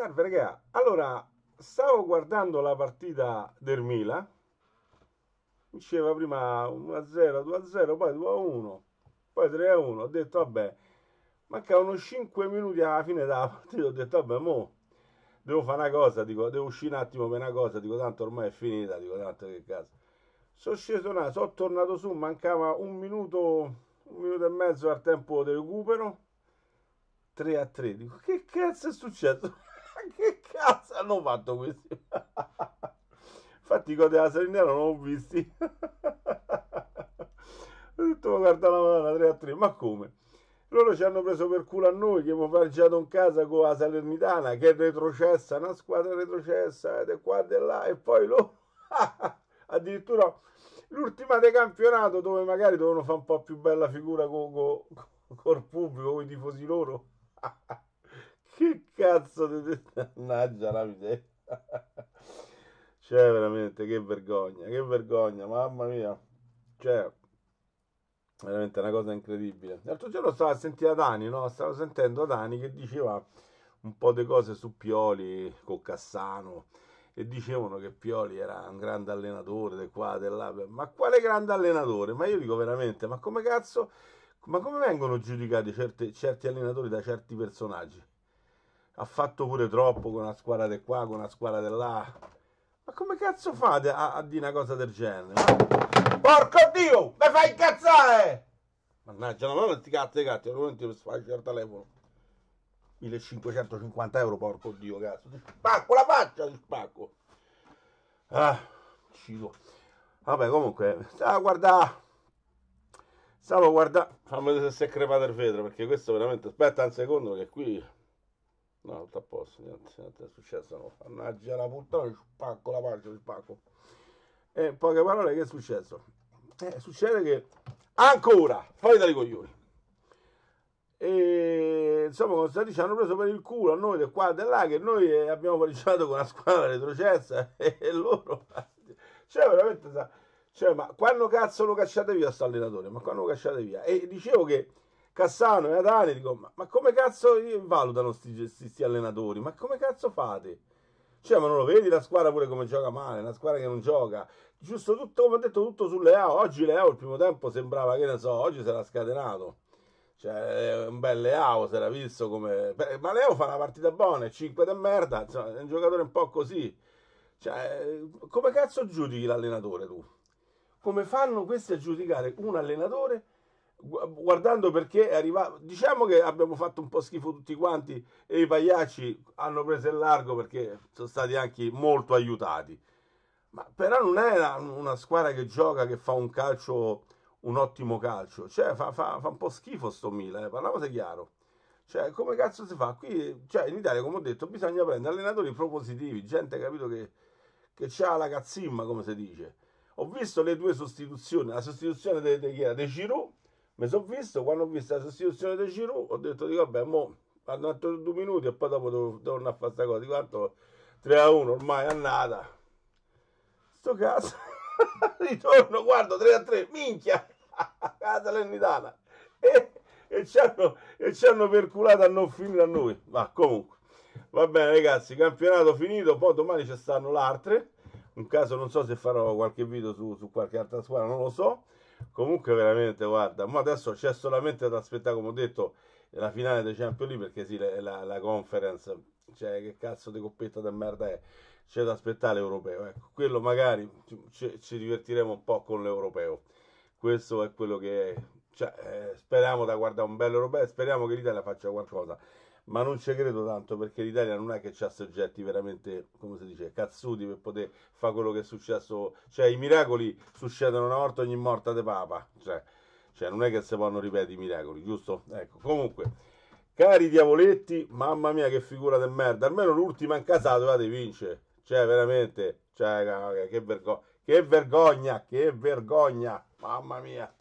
Salve raga, allora stavo guardando la partita del Milan, diceva prima 1-0, 2-0, poi 2-1, poi 3-1, ho detto vabbè, mancavano 5 minuti alla fine della partita, ho detto vabbè mo devo fare una cosa, dico, devo uscire un attimo per una cosa, dico tanto ormai è finita, dico tanto che cazzo. Sono sceso là, sono tornato su, mancava un minuto, un minuto e mezzo al tempo del recupero, 3 3, dico che cazzo è successo? che cazzo hanno fatto questi? Infatti i code della Salernitana non ho visti. Tutto guarda la mano, 3 a 3, ma come? Loro ci hanno preso per culo a noi che abbiamo pareggiato in casa con la Salernitana che è retrocessa, una squadra retrocessa ed è qua e là e poi loro addirittura l'ultima del campionato dove magari dovevano fare un po' più bella figura con, con, col pubblico, con i tifosi loro. che cazzo di... Mannaggia la miseria. Cioè, veramente, che vergogna, che vergogna, mamma mia. Cioè, veramente una cosa incredibile. L'altro giorno stavo a sentire Adani, no? Stavo sentendo Adani che diceva un po' di cose su Pioli con Cassano e dicevano che Pioli era un grande allenatore del qua, del là. Ma quale grande allenatore? Ma io dico veramente, ma come cazzo... Ma come vengono giudicati certi, certi allenatori da certi personaggi? ha fatto pure troppo con la squadra di qua, con la squadra di là. Ma come cazzo fate a, a dire una cosa del genere? Porco Dio, mi fai incazzare! Mannaggia, non ho questi cazzo di cazzo, non ti sfascio il telefono. 1550 euro, porco Dio, cazzo. Ti spacco la faccia, ti spacco. Ah, cibo. Vabbè, comunque, stavo a guardare. Stavo a guardare. Fammi vedere se si è crepato il vetro, perché questo veramente... Aspetta un secondo, che qui... No, tutto a posto, niente, niente è successo. No. Mannaggia la puttana, spacco la pancia, spacco. E eh, in poche parole, che è successo? Eh, succede che ancora, fuori dai coglioni. E insomma, con Stati ci hanno preso per il culo a noi del qua e da là, che noi eh, abbiamo pareggiato con la squadra retrocessa e loro. Cioè, veramente. Cioè, ma quando cazzo lo cacciate via sta allenatore? Ma quando lo cacciate via? E dicevo che Cassano e Adani, dico, ma, ma come cazzo valutano questi allenatori? Ma come cazzo fate? Cioè, ma non lo vedi la squadra pure come gioca male, una squadra che non gioca. Giusto tutto, come ho detto, tutto su Leao. Oggi Leao il primo tempo sembrava che ne so, oggi sarà scatenato. Cioè, eh, un bel Leao si era visto come... Ma Leao fa una partita buona, è 5 da merda, insomma, è un giocatore un po' così. Cioè, come cazzo giudichi l'allenatore tu? Come fanno questi a giudicare un allenatore guardando perché è arrivato diciamo che abbiamo fatto un po' schifo tutti quanti e i pagliacci hanno preso il largo perché sono stati anche molto aiutati ma però non è una, una squadra che gioca che fa un calcio un ottimo calcio cioè fa, fa, fa un po' schifo sto Milan eh, parliamoci chiaro cioè come cazzo si fa qui cioè in Italia come ho detto bisogna prendere allenatori propositivi gente capito che, che ha la cazzimma come si dice ho visto le due sostituzioni la sostituzione di, di, de Giroud mi sono visto, quando ho visto la sostituzione del Giroud, ho detto, di vabbè, mo, hanno altri due minuti e poi dopo devo tornare a fare questa cosa. Dico, tanto 3 a 1, ormai è andata. Sto caso ritorno, guardo, 3 a 3, minchia, la Salernitana. E, e, ci hanno, e ci hanno perculato a non finire a noi. Ma comunque, va bene ragazzi, campionato finito, poi domani ci stanno l'altre. un caso non so se farò qualche video su, su qualche altra squadra, non lo so comunque veramente guarda ma adesso c'è solamente da aspettare come ho detto la finale dei Champions League perché sì la, la conference cioè che cazzo di coppetta da merda è c'è da aspettare l'europeo ecco quello magari ci, ci divertiremo un po' con l'europeo questo è quello che è cioè, eh, speriamo da guardare un bello robe, speriamo che l'Italia faccia qualcosa, ma non ci credo tanto perché l'Italia non è che ha soggetti veramente, come si dice, cazzuti per poter fare quello che è successo, cioè i miracoli succedono una volta ogni morta di papa, cioè, cioè non è che si possono ripetere i miracoli, giusto? Ecco, comunque, cari diavoletti, mamma mia che figura del merda, almeno l'ultima in casa la dovevate vincere, cioè veramente, cioè, che vergogna, che vergogna, che vergogna, mamma mia.